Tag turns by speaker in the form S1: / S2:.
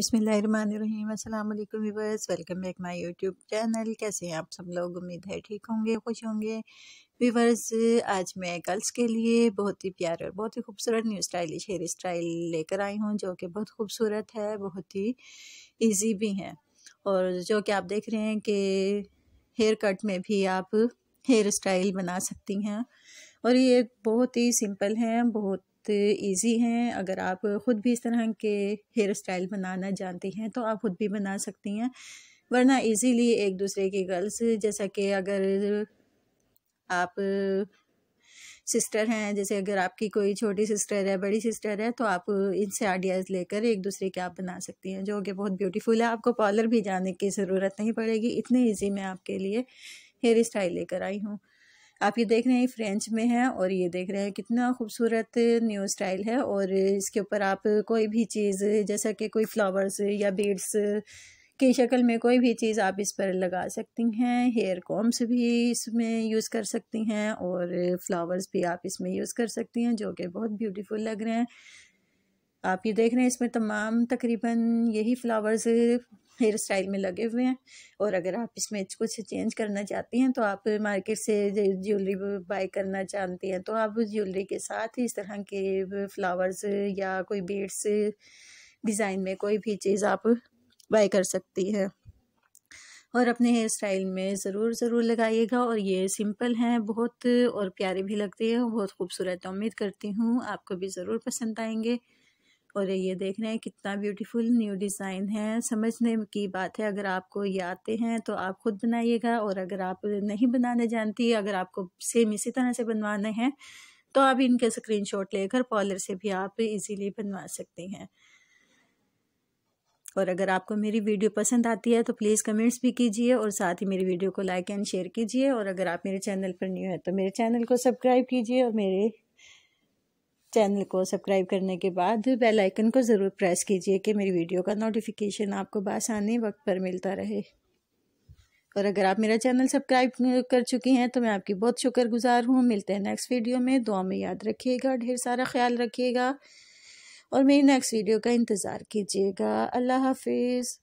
S1: बिसमीम अल्लाम viewers welcome back my YouTube channel कैसे हैं आप सब लोग उम्मीद है ठीक होंगे खुश होंगे वीवर्स आज मैं गर्ल्स के लिए बहुत ही प्यारे और बहुत ही खूबसूरत न्यू स्टाइलिश हेयर स्टाइल लेकर आई हूँ जो कि बहुत खूबसूरत है बहुत ही इजी भी है और जो कि आप देख रहे हैं कि हेयर कट में भी आप हेयर स्टाइल बना सकती हैं और ये बहुत ही सिंपल हैं बहुत बहुत इजी हैं अगर आप ख़ुद भी इस तरह के हेयर स्टाइल बनाना जानती हैं तो आप ख़ुद भी बना सकती हैं वरना इजीली एक दूसरे की गर्ल्स जैसा कि अगर आप सिस्टर हैं जैसे अगर आपकी कोई छोटी सिस्टर है बड़ी सिस्टर है तो आप इनसे आइडियाज़ लेकर एक दूसरे के आप बना सकती हैं जो कि बहुत ब्यूटीफुल है आपको पार्लर भी जाने की ज़रूरत नहीं पड़ेगी इतने ईजी मैं आपके लिए हेयर स्टाइल लेकर आई हूँ आप ये देख रहे हैं फ्रेंच में है और ये देख रहे हैं कितना खूबसूरत न्यू स्टाइल है और इसके ऊपर आप कोई भी चीज़ जैसा कि कोई फ्लावर्स या बीड्स की शक्ल में कोई भी चीज़ आप इस पर लगा सकती हैं हेयर कॉम्स भी इसमें यूज़ कर सकती हैं और फ्लावर्स भी आप इसमें यूज़ कर सकती हैं जो कि बहुत ब्यूटीफुल लग रहे हैं आप ये देख रहे हैं इसमें तमाम तकरीबन यही फ्लावर्स हेयर स्टाइल में लगे हुए हैं और अगर आप इसमें कुछ चेंज करना चाहती हैं तो आप मार्केट से ज्वेलरी बाय करना चाहती हैं तो आप ज्वेलरी के साथ इस तरह के फ्लावर्स या कोई बेड्स डिज़ाइन में कोई भी चीज़ आप बाय कर सकती है और अपने हेयर स्टाइल में ज़रूर ज़रूर लगाइएगा और ये सिंपल हैं बहुत और प्यारे भी लगते हैं बहुत खूबसूरत उम्मीद करती हूँ आपको भी ज़रूर पसंद आएंगे और ये देख रहे हैं कितना ब्यूटीफुल न्यू डिज़ाइन है समझने की बात है अगर आपको ये आते हैं तो आप ख़ुद बनाइएगा और अगर आप नहीं बनाने जानती अगर आपको सेम इसी तरह से बनवाने हैं तो आप इनके स्क्रीनशॉट लेकर पॉलर से भी आप इजीली बनवा सकते हैं और अगर आपको मेरी वीडियो पसंद आती है तो प्लीज़ कमेंट्स भी कीजिए और साथ ही मेरी वीडियो को लाइक एंड शेयर कीजिए और अगर आप मेरे चैनल पर न्यू है तो मेरे चैनल को सब्सक्राइब कीजिए और मेरे चैनल को सब्सक्राइब करने के बाद बेल आइकन को ज़रूर प्रेस कीजिए कि मेरी वीडियो का नोटिफिकेशन आपको बासानी वक्त पर मिलता रहे और अगर आप मेरा चैनल सब्सक्राइब कर चुकी हैं तो मैं आपकी बहुत शुक्रगुजार हूँ मिलते हैं नेक्स्ट वीडियो में दुआ में याद रखिएगा ढेर सारा ख्याल रखिएगा और मेरी नेक्स्ट वीडियो का इंतज़ार कीजिएगा अल्लाह हाफिज़